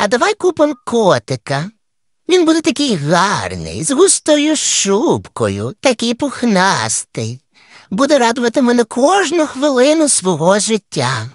А давай купим котика. Він буде такий гарний, з густою шубкою, такий пухнастий. Буде радувати мене кожну хвилину свого життя.